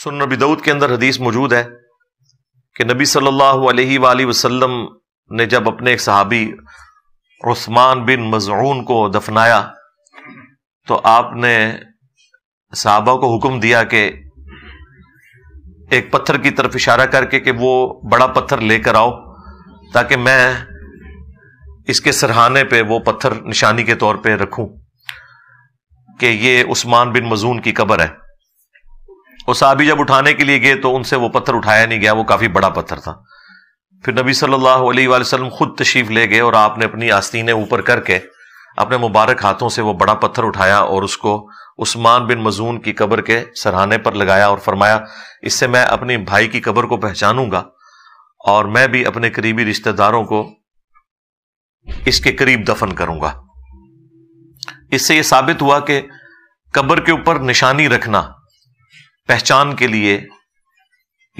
सुन नबी दऊद के अंदर हदीस मौजूद है कि नबी सल्लल्लाहु अलैहि वसल्लम ने जब अपने एक सहाबी उस्मान बिन मजरून को दफनाया तो आपने सहाबा को हुक्म दिया कि एक पत्थर की तरफ इशारा करके कि वो बड़ा पत्थर लेकर आओ ताकि मैं इसके सरहाने पे वो पत्थर निशानी के तौर पे रखूं कि ये उस्मान बिन मजून की कबर है और साहबी जब उठाने के लिए गए तो उनसे वो पत्थर उठाया नहीं गया वो काफी बड़ा पत्थर था फिर नबी सल्लल्लाहु अलैहि वसल्लम खुद तशरीफ ले गए और आपने अपनी आस्तीने ऊपर करके अपने मुबारक हाथों से वो बड़ा पत्थर उठाया और उसको उस्मान बिन मजून की कब्र के सरहाने पर लगाया और फरमाया इससे मैं अपने भाई की कब्र को पहचानूंगा और मैं भी अपने करीबी रिश्तेदारों को इसके करीब दफन करूंगा इससे यह साबित हुआ कि कब्र के ऊपर निशानी रखना पहचान के लिए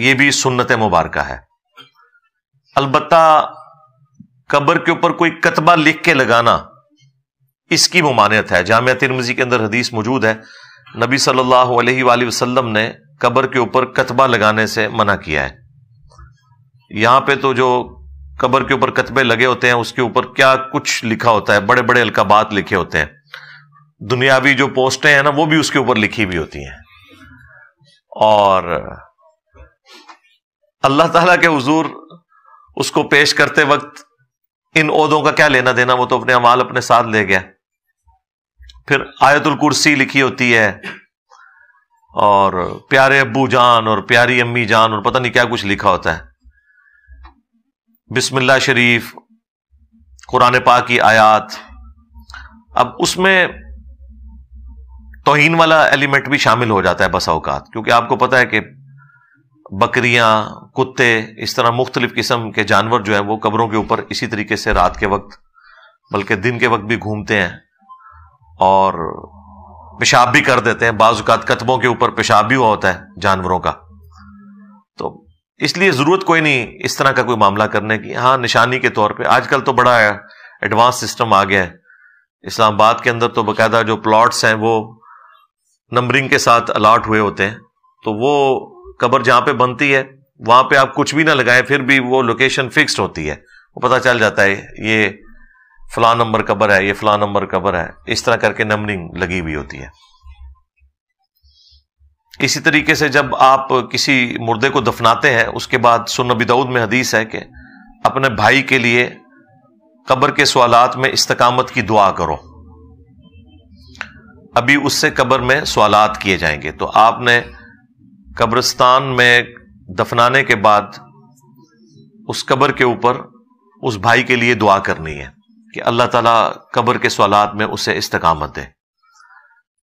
यह भी सुन्नत मुबारक है अलबत्ता कब्र के ऊपर कोई कतबा लिख के लगाना इसकी ममानियत है जामिया तिरमजी के अंदर हदीस मौजूद है नबी सल्लल्लाहु अलैहि वसल्लम ने कब्र के ऊपर कतबा लगाने से मना किया है यहां पे तो जो कब्र के ऊपर कतबे लगे होते हैं उसके ऊपर क्या कुछ लिखा होता है बड़े बड़े अलकाबात लिखे होते हैं दुनियावी जो पोस्टें हैं ना वो भी उसके ऊपर लिखी हुई होती हैं और अल्लाह ताला के हजूर उसको पेश करते वक्त इन उदों का क्या लेना देना वो तो अपने अमाल अपने साथ ले गया फिर आयतुल कुर्सी लिखी होती है और प्यारे अबू जान और प्यारी अम्मी जान और पता नहीं क्या कुछ लिखा होता है बिस्मिल्ला शरीफ कुरान पा की आयात अब उसमें तोहन वाला एलिमेंट भी शामिल हो जाता है बसा अवकात क्योंकि आपको पता है कि बकरियां कुत्ते इस तरह मुख्तलिफ किस्म के जानवर जो है वो कबरों के ऊपर इसी तरीके से रात के वक्त बल्कि दिन के वक्त भी घूमते हैं और पेशाब भी कर देते हैं बाजुकात कतबों के ऊपर पेशाब भी हुआ होता है जानवरों का तो इसलिए ज़रूरत कोई नहीं इस तरह का कोई मामला करने की हाँ निशानी के तौर पर आजकल तो बड़ा एडवांस सिस्टम आ गया है इस्लामाबाद के अंदर तो बाकायदा जो प्लॉट्स हैं वो नंबरिंग के साथ अलाट हुए होते हैं तो वो कबर जहां पे बनती है वहां पे आप कुछ भी ना लगाएं फिर भी वो लोकेशन फिक्स्ड होती है वो पता चल जाता है ये फला नंबर कबर है ये फला नंबर कबर है इस तरह करके नंबरिंग लगी हुई होती है इसी तरीके से जब आप किसी मुर्दे को दफनाते हैं उसके बाद सुन नबी दाऊद में हदीस है कि अपने भाई के लिए कब्र के सवालत में इस्तकामत की दुआ करो अभी उससे कब्र में सवालत किए जाएंगे तो आपने कब्रस्तान में दफनाने के बाद उस कब्र के ऊपर उस भाई के लिए दुआ करनी है कि अल्लाह ताला कब्र के सवालत में उसे इस्तकामत दे